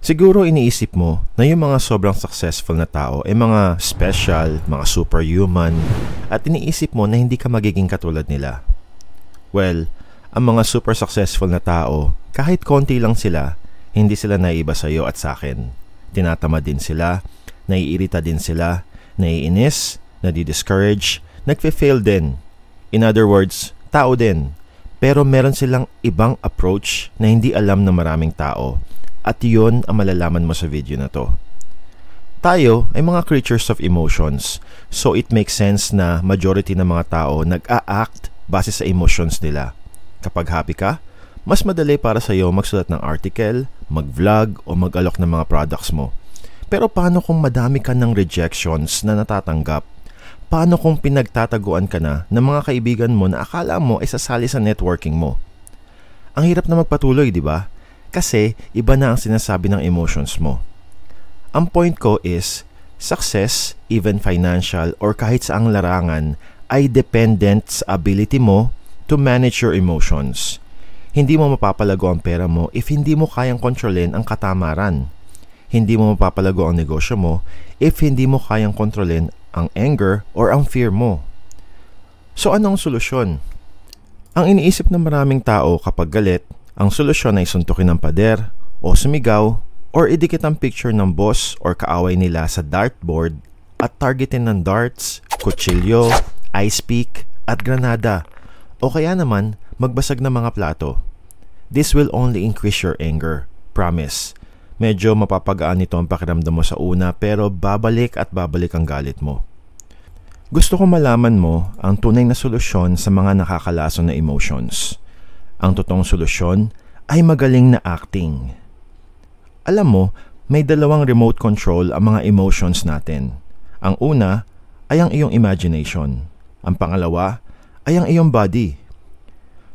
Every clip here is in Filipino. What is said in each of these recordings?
Siguro iniisip mo na yung mga sobrang successful na tao ay eh, mga special, mga superhuman at iniisip mo na hindi ka magiging katulad nila. Well, ang mga super successful na tao, kahit konti lang sila, hindi sila naiiba sa iyo at sa akin. Tinatama din sila, naiirita din sila, naiinis, nadi-discourage, nagfe-fail din. In other words, tao din. Pero meron silang ibang approach na hindi alam ng maraming tao at yon ang malalaman mo sa video na to. Tayo ay mga creatures of emotions, so it makes sense na majority ng mga tao nag-a-act base sa emotions nila. Kapag happy ka, mas madali para sa iyo magsulat ng article, mag-vlog o mag-alok ng mga products mo. Pero paano kung madami ka ng rejections na natatanggap? Paano kung pinagtataguan ka na ng mga kaibigan mo na akala mo ay sasali sa networking mo? Ang hirap na magpatuloy, di ba? kasi iba na ang sinasabi ng emotions mo. Ang point ko is, success, even financial or kahit saang larangan, ay dependent sa ability mo to manage your emotions. Hindi mo mapapalago ang pera mo if hindi mo kayang kontrolin ang katamaran. Hindi mo mapapalago ang negosyo mo if hindi mo kayang kontrolin ang anger or ang fear mo. So anong solusyon? Ang iniisip ng maraming tao kapag galit ang solusyon ay suntukin ng pader o sumigaw or idikit ang picture ng boss or kaaway nila sa dartboard at targetin ng darts, kutsilyo, ice pick at granada o kaya naman magbasag ng mga plato. This will only increase your anger, promise. Medyo mapapagaan nito ang pakiramdam mo sa una pero babalik at babalik ang galit mo. Gusto ko malaman mo ang tunay na solusyon sa mga nakakalason na emotions. Ang totoong solusyon ay magaling na acting. Alam mo, may dalawang remote control ang mga emotions natin. Ang una ay ang iyong imagination. Ang pangalawa ay ang iyong body.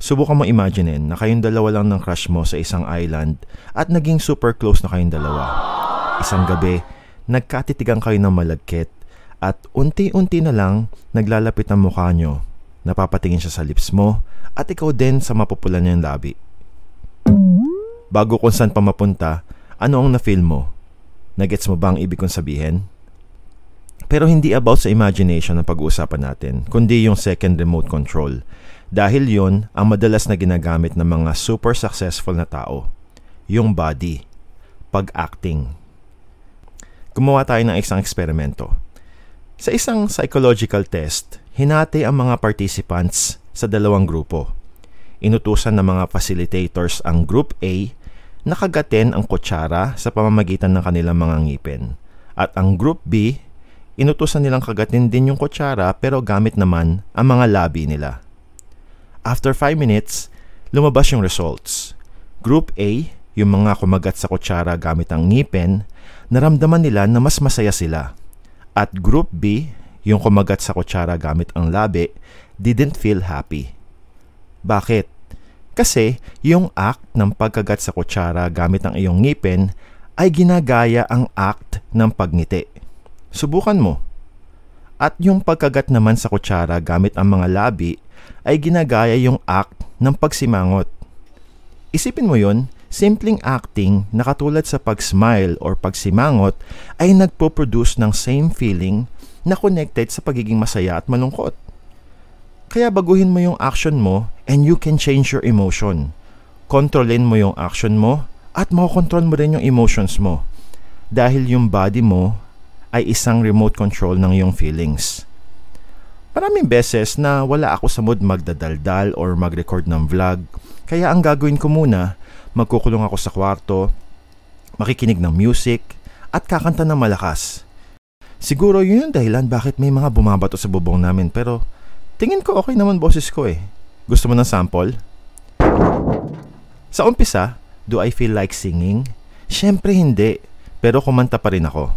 Subukan mo imaginein na kayong dalawa lang ng crush mo sa isang island at naging super close na kayong dalawa. Isang gabi, nagkatitigan kayo ng malagkit at unti-unti na lang naglalapit ang mukha nyo Napapatingin siya sa lips mo at ikaw din sa niya yung labi. Bago kung saan pamapunta, ano ang na-feel mo? Nagets mo ba ang ibig kong sabihin? Pero hindi about sa imagination ang pag-uusapan natin, kundi yung second remote control. Dahil yon ang madalas na ginagamit ng mga super successful na tao. Yung body. Pag-acting. Gumawa tayo ng isang eksperimento. Sa isang psychological test, hinati ang mga participants sa dalawang grupo. Inutusan ng mga facilitators ang Group A na kagatin ang kutsara sa pamamagitan ng kanilang mga ngipin. At ang Group B, inutusan nilang kagatin din yung kutsara pero gamit naman ang mga labi nila. After 5 minutes, lumabas yung results. Group A, yung mga kumagat sa kutsara gamit ang ngipin, naramdaman nila na mas masaya sila. At Group B, yung kumagat sa kutsara gamit ang labi, didn't feel happy. Bakit? Kasi yung act ng pagkagat sa kutsara gamit ang iyong ngipin ay ginagaya ang act ng pagngiti. Subukan mo. At yung pagkagat naman sa kutsara gamit ang mga labi ay ginagaya yung act ng pagsimangot. Isipin mo yon, simpleng acting na katulad sa pag-smile or pagsimangot ay nagpo-produce ng same feeling na connected sa pagiging masaya at malungkot. Kaya baguhin mo yung action mo and you can change your emotion. Kontrolin mo yung action mo at makokontrol mo rin yung emotions mo. Dahil yung body mo ay isang remote control ng iyong feelings. Maraming beses na wala ako sa mood magdadaldal or mag-record ng vlog. Kaya ang gagawin ko muna, magkukulong ako sa kwarto, makikinig ng music, at kakanta ng malakas. Siguro yun yung dahilan bakit may mga bumabato sa bubong namin pero tingin ko okay naman boses ko eh. Gusto mo ng sample? Sa umpisa, do I feel like singing? Siyempre hindi, pero kumanta pa rin ako.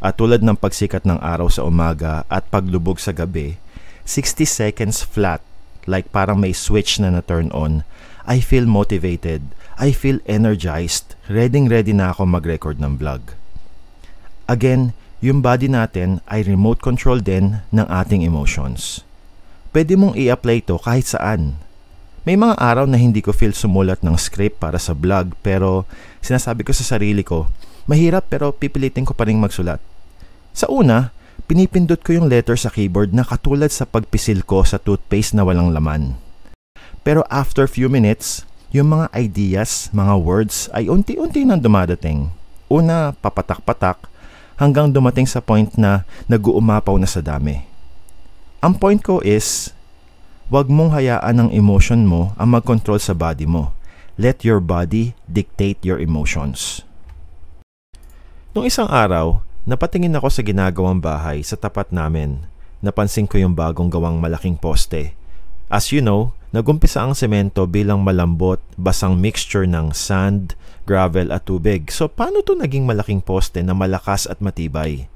At tulad ng pagsikat ng araw sa umaga at paglubog sa gabi, 60 seconds flat, like parang may switch na na-turn on, I feel motivated, I feel energized, ready ready na ako mag-record ng vlog. Again, yung body natin ay remote control din ng ating emotions. Pwede mong i-apply to kahit saan. May mga araw na hindi ko feel sumulat ng script para sa vlog pero sinasabi ko sa sarili ko, mahirap pero pipilitin ko pa rin magsulat. Sa una, pinipindot ko yung letter sa keyboard na katulad sa pagpisil ko sa toothpaste na walang laman. Pero after few minutes, yung mga ideas, mga words ay unti-unti nang dumadating. Una, papatak-patak, hanggang dumating sa point na nag-uumapaw na sa dami. Ang point ko is, wag mong hayaan ang emotion mo ang mag-control sa body mo. Let your body dictate your emotions. Noong isang araw, napatingin ako sa ginagawang bahay sa tapat namin. Napansin ko yung bagong gawang malaking poste. As you know, Nagumpisa ang semento bilang malambot, basang mixture ng sand, gravel at tubig. So paano to naging malaking poste na malakas at matibay?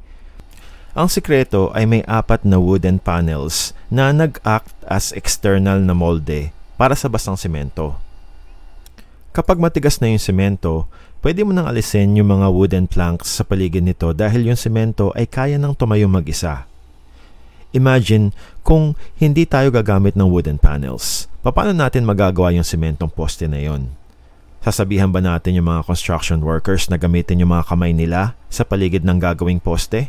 Ang sikreto ay may apat na wooden panels na nag-act as external na molde para sa basang semento. Kapag matigas na yung semento, pwede mo nang alisin yung mga wooden planks sa paligid nito dahil yung semento ay kaya nang tumayo mag-isa. Imagine kung hindi tayo gagamit ng wooden panels. Paano natin magagawa yung sementong poste na yon? Sasabihan ba natin yung mga construction workers na gamitin yung mga kamay nila sa paligid ng gagawing poste?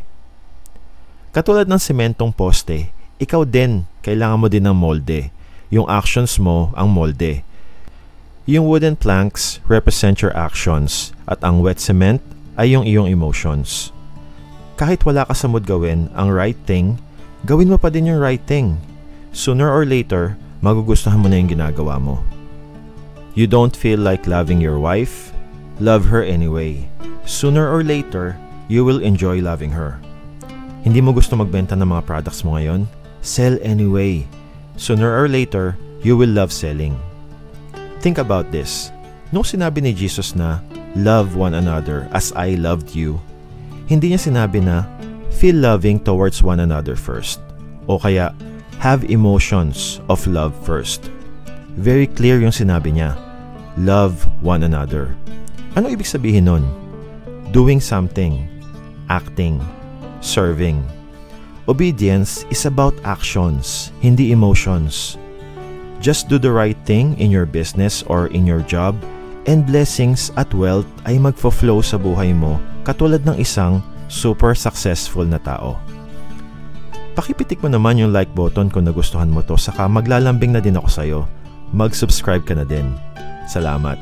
Katulad ng sementong poste, ikaw din kailangan mo din ng molde. Yung actions mo ang molde. Yung wooden planks represent your actions at ang wet cement ay yung iyong emotions. Kahit wala ka sa mood gawin, ang right thing gawin mo pa din yung right thing. Sooner or later, magugustuhan mo na yung ginagawa mo. You don't feel like loving your wife? Love her anyway. Sooner or later, you will enjoy loving her. Hindi mo gusto magbenta ng mga products mo ngayon? Sell anyway. Sooner or later, you will love selling. Think about this. Nung sinabi ni Jesus na, Love one another as I loved you, hindi niya sinabi na, feel loving towards one another first. O kaya, have emotions of love first. Very clear yung sinabi niya. Love one another. Ano ibig sabihin nun? Doing something, acting, serving. Obedience is about actions, hindi emotions. Just do the right thing in your business or in your job and blessings at wealth ay magfo-flow sa buhay mo katulad ng isang super successful na tao. Pakipitik mo naman yung like button kung nagustuhan mo to saka maglalambing na din ako sa'yo. Mag-subscribe ka na din. Salamat.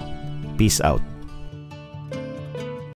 Peace out.